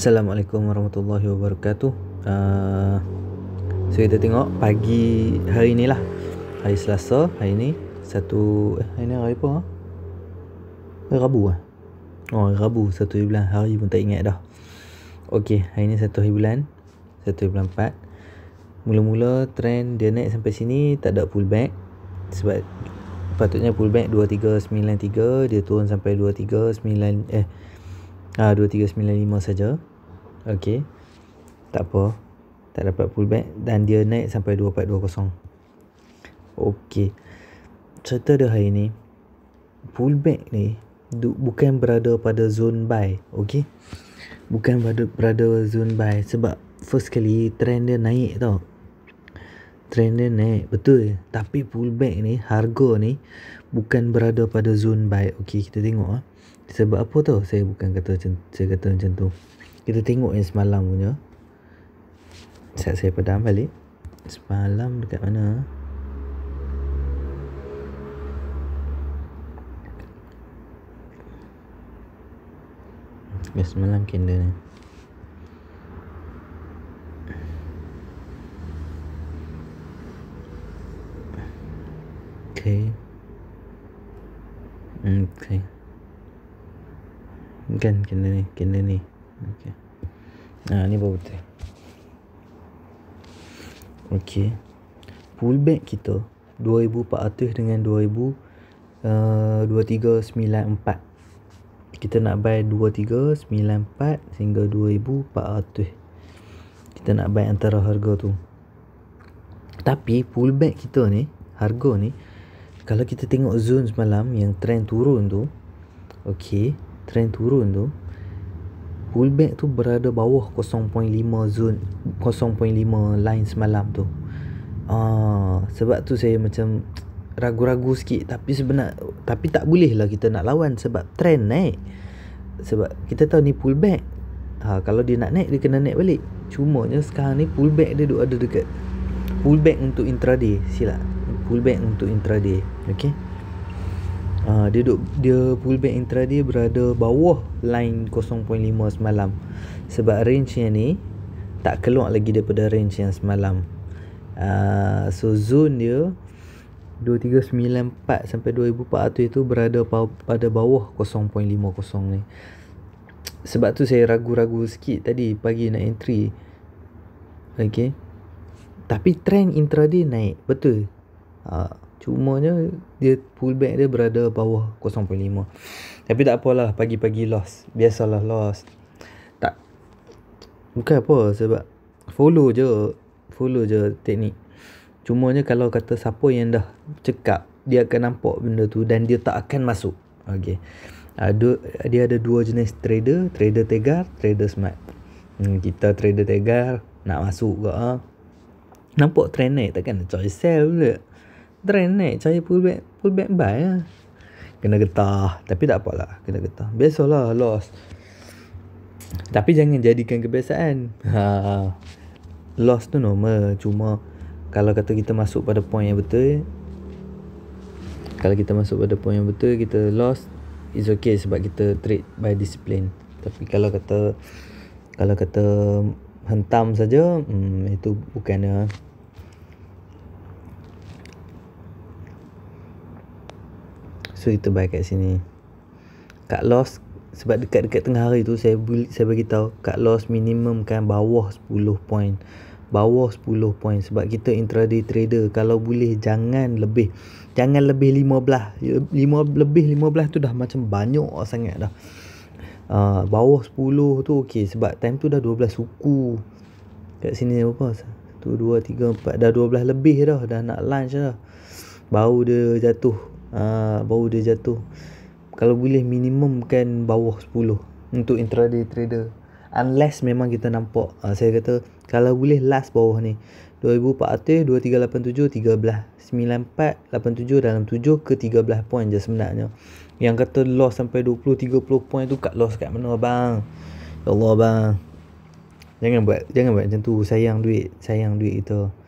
Assalamualaikum warahmatullahi wabarakatuh uh, So kita tengok pagi hari ni lah Hari Selasa hari ni Satu eh hari ni hari apa? Ha? Hari Rabu lah Oh hari Rabu satu hari bulan Hari pun tak ingat dah Okay hari ni satu hari bulan Satu hari bulan empat Mula-mula trend dia naik sampai sini Tak ada pullback Sebab patutnya pullback 2393 Dia turun sampai 239 Eh Ah 2395 saja. Okay Tak apa Tak dapat pullback Dan dia naik sampai 2420 Okay Cerita dia hari ni Pullback ni Bukan berada pada zone buy Okay Bukan berada, berada zone buy Sebab First kali trend dia naik tau Trend dia naik Betul Tapi pullback ni Harga ni Bukan berada pada zone buy Okay kita tengok ha. Sebab apa tau Saya bukan kata macam, Saya kata macam tu kita tengok yang semalam punya Sekejap saya padam balik Semalam dekat mana Ya semalam kender ni Okay hmm, Okay Kan kender ni Kender ni Okey. Nah, ni baru betul. Okey. Pullback kita 2400 dengan 2000 uh, 2394. Kita nak buy 2394 sehingga 2400. Kita nak buy antara harga tu. Tapi pullback kita ni, harga ni kalau kita tengok zone semalam yang trend turun tu, okey, trend turun tu, pullback tu berada bawah 0.5 zone 0.5 line semalam tu uh, sebab tu saya macam ragu-ragu sikit tapi sebenar, tapi tak boleh lah kita nak lawan sebab trend naik sebab kita tahu ni pullback ha, ah, kalau dia nak naik dia kena naik balik cumanya sekarang ni pullback dia duduk ada dekat pullback untuk intraday silap pullback untuk intraday okay. Ah, dia duk dia pullback dia berada bawah line 0.5 semalam sebab range yang ni tak keluar lagi daripada range yang semalam uh, so zone dia 2394 sampai 2400 itu berada pada bawah 0.50 ni sebab tu saya ragu-ragu sikit tadi pagi nak entry okay tapi trend intraday naik betul uh, Cuma Cumanya dia pullback dia berada bawah 0.5. Tapi tak apalah pagi-pagi loss. Biasalah loss. Tak bukan apa sebab follow je follow je teknik. Cumanya kalau kata siapa yang dah cekap dia akan nampak benda tu dan dia tak akan masuk. Okey. Ada ah, dia ada dua jenis trader, trader tegar, trader smart. Hmm, kita trader tegar nak masuk ke ha? Nampak trend naik takkan choice sell pula trend naik saya pullback pullback buy lah kena getah tapi tak apa lah kena getah biasalah loss tapi jangan jadikan kebiasaan ha. loss tu normal cuma kalau kata kita masuk pada point yang betul kalau kita masuk pada point yang betul kita loss is okay sebab kita trade by discipline tapi kalau kata kalau kata hentam saja hmm, itu bukan lah. So itu baik kat sini. Kat loss sebab dekat-dekat tengah hari tu saya saya bagi tahu kat loss minimum kan bawah 10 point. Bawah 10 point sebab kita intraday trader kalau boleh jangan lebih jangan lebih 15. lima lebih 15 tu dah macam banyak sangat dah. Uh, bawah 10 tu ok sebab time tu dah 12 suku kat sini apa tu 2 3 4 dah 12 lebih dah dah nak lunch dah Bau dia jatuh Ah, baru dia jatuh kalau boleh minimum kan bawah 10 untuk intraday trader unless memang kita nampak uh, saya kata kalau boleh last bawah ni 2487-13 dalam 7 ke 13 point je sebenarnya Yang kata loss sampai 20-30 point tu kat loss kat mana bang Ya Allah bang Jangan buat jangan buat macam tu sayang duit Sayang duit kita gitu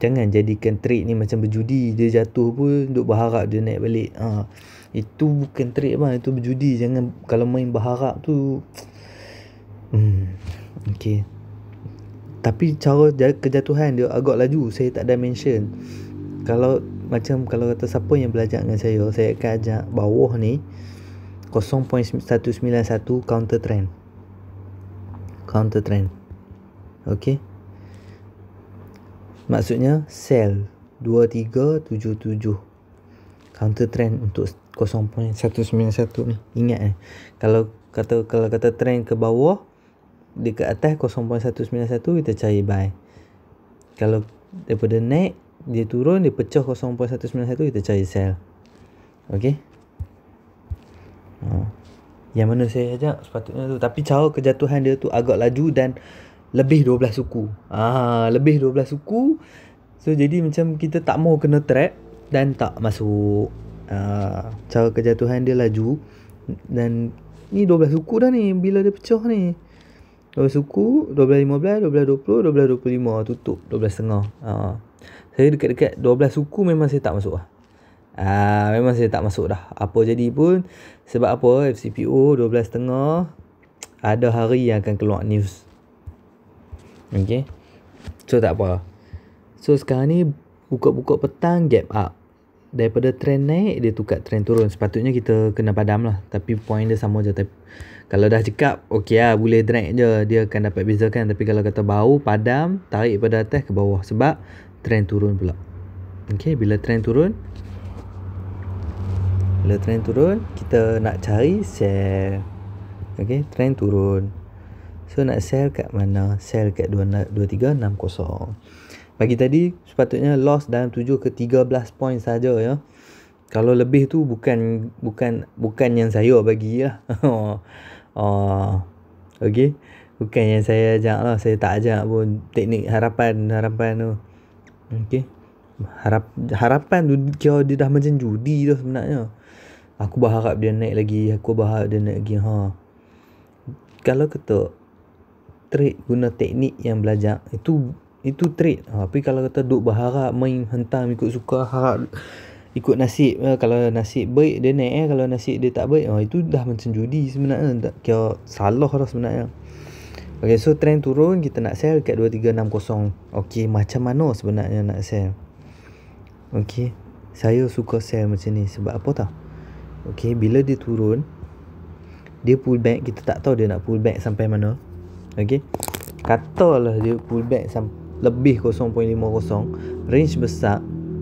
jangan jadikan trade ni macam berjudi dia jatuh pun duk berharap dia naik balik ha. itu bukan trade bang itu berjudi jangan kalau main berharap tu hmm. okey tapi cara kejatuhan dia agak laju saya tak ada mention kalau macam kalau kata siapa yang belajar dengan saya saya akan ajak bawah ni 0.191 counter trend counter trend Okay maksudnya sell 2377 counter trend untuk 0.191 ni ingat eh kalau kata kalau kata trend ke bawah di ke atas 0.191 kita cari buy kalau daripada naik dia turun dia pecah 0.191 kita cari sell okey ha. yang mana saya ajak sepatutnya tu tapi cara kejatuhan dia tu agak laju dan lebih 12 suku. Ah, lebih 12 suku. So jadi macam kita tak mau kena trap dan tak masuk. Ah, cara kejatuhan dia laju dan ni 12 suku dah ni bila dia pecah ni. 12 suku, 12 15, 12 20, 12 tutup 12.5. Ah. Saya dekat-dekat 12 suku memang saya tak masuk lah. Ah, memang saya tak masuk dah. Apa jadi pun sebab apa FCPO 12.5 ada hari yang akan keluar news Okay. So tak apa. So sekarang ni pukul-pukul petang gap up. Daripada trend naik dia tukar trend turun. Sepatutnya kita kena padam lah. Tapi point dia sama je. Tapi, kalau dah cekap okay lah boleh drag je. Dia akan dapat bezakan. Tapi kalau kata bau padam tarik pada atas ke bawah. Sebab trend turun pula. Okay bila trend turun. Bila trend turun kita nak cari share. Okay trend turun. So nak sell kat mana? Sell kat 2360. Bagi tadi sepatutnya loss dalam 7 ke 13 point saja ya. Kalau lebih tu bukan bukan bukan yang saya bagilah. Ya. oh. Okey. Bukan yang saya ajak lah. Saya tak ajak pun teknik harapan harapan tu. Okay, Harap, harapan tu kira dia dah macam judi tu sebenarnya. Aku berharap dia naik lagi. Aku berharap dia naik lagi. Ha. Kalau ketuk trade guna teknik yang belajar itu itu trade ha, tapi kalau kata duk berharap main hentam ikut suka harap ikut nasib ha, kalau nasib baik dia naik eh. kalau nasib dia tak baik ha, itu dah macam judi sebenarnya tak kira salah lah sebenarnya Okay, so trend turun kita nak sell dekat 2360. Okay, macam mana sebenarnya nak sell? Okay, saya suka sell macam ni sebab apa tak? Okay, bila dia turun, dia pullback kita tak tahu dia nak pullback sampai mana. Okay Katalah dia pull back sampai Lebih 0.50 Range besar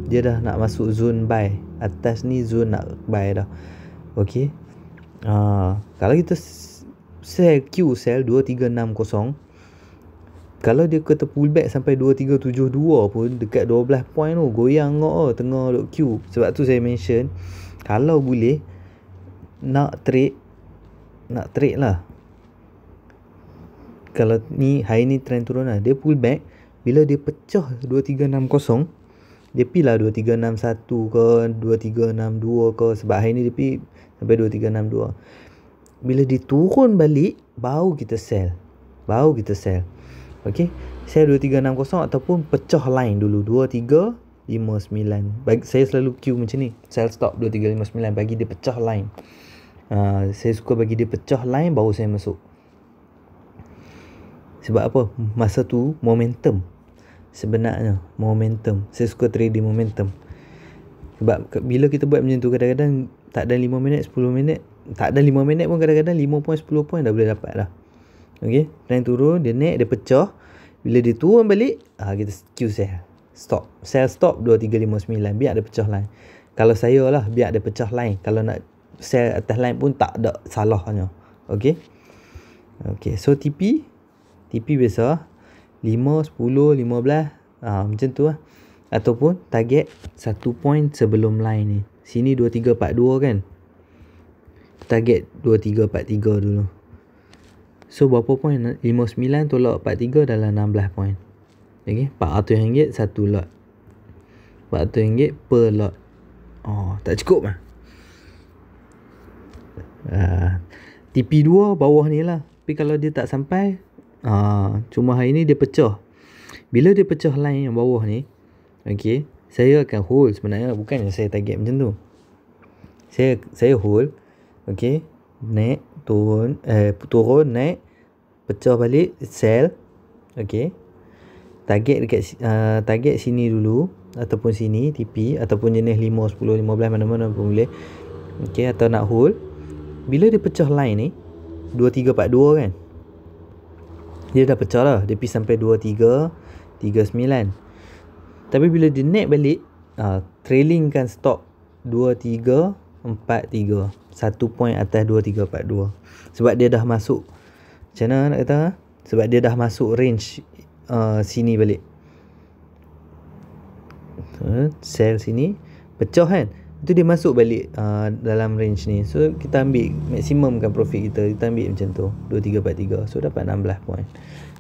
Dia dah nak masuk zone buy Atas ni zone nak buy dah Okay uh, ah, Kalau kita Sell Q sell 2360 Kalau dia kata pull back sampai 2372 pun Dekat 12 point tu Goyang ngok oh, Tengah duk Q Sebab tu saya mention Kalau boleh Nak trade Nak trade lah kalau ni high ni trend turun lah. Dia pull back. Bila dia pecah 2360. Dia pergi lah 2361 ke 2362 ke. Sebab high ni dia pergi sampai 2362. Bila dia turun balik. Baru kita sell. Baru kita sell. Okay. Sell 2360 ataupun pecah line dulu. 2359. Bagi, saya selalu queue macam ni. Sell stop 2359. Bagi dia pecah line. Uh, saya suka bagi dia pecah line baru saya masuk sebab apa? Masa tu momentum Sebenarnya momentum Saya suka trading momentum Sebab bila kita buat macam tu kadang-kadang Tak ada 5 minit, 10 minit Tak ada 5 minit pun kadang-kadang 5 point, 10 point dah boleh dapat lah Okay, trend turun, dia naik, dia pecah Bila dia turun balik, ah kita skew sell eh. Stop, sell stop 2359 Biar ada pecah lain. Kalau saya lah, biar ada pecah lain. Kalau nak sell atas lain pun tak ada salahnya Okay Okay, so TP TP biasa 5, 10, 15 ha, Macam tu lah Ataupun target satu point sebelum line ni Sini 2, 3, 4, 2 kan Target 2, 3, 4, 3 dulu So berapa point? 59 tolak 43 dalam 16 point Okay, 400 ringgit satu lot 400 ringgit per lot Oh, tak cukup lah uh, ah, TP2 bawah ni lah Tapi kalau dia tak sampai Ha, cuma hari ni dia pecah. Bila dia pecah line yang bawah ni, okay saya akan hold sebenarnya bukan yang saya target macam tu. Saya saya hold, okay naik, turun, eh turun, naik, pecah balik sell, okay Target dekat uh, target sini dulu ataupun sini TP ataupun jenis 5 10 15 mana-mana pun boleh. okay atau nak hold. Bila dia pecah line ni 2 3 4 2 kan. Dia dah pecah lah Dia pergi sampai 2.3 3.9 Tapi bila dia naik balik uh, Trailing kan stop 2.3 4.3 1 point atas 2.3.4.2 Sebab dia dah masuk Macam mana nak kata Sebab dia dah masuk range uh, Sini balik uh, Sell sini Pecah kan itu dia masuk balik uh, dalam range ni So kita ambil maksimum kan profit kita Kita ambil macam tu 2343 So dapat 16 point.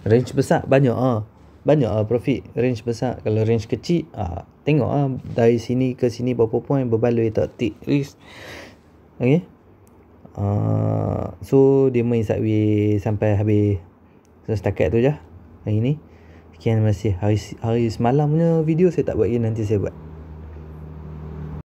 Range besar banyak ah uh. Banyak uh, profit range besar Kalau range kecil ah uh, Tengok ah uh, dari sini ke sini berapa point, Berbaloi tak tick risk Okay uh, ah, So dia main sideway sampai habis Setakat tu je lah. Hari ni Sekian masih hari, hari punya video saya tak buat lagi Nanti saya buat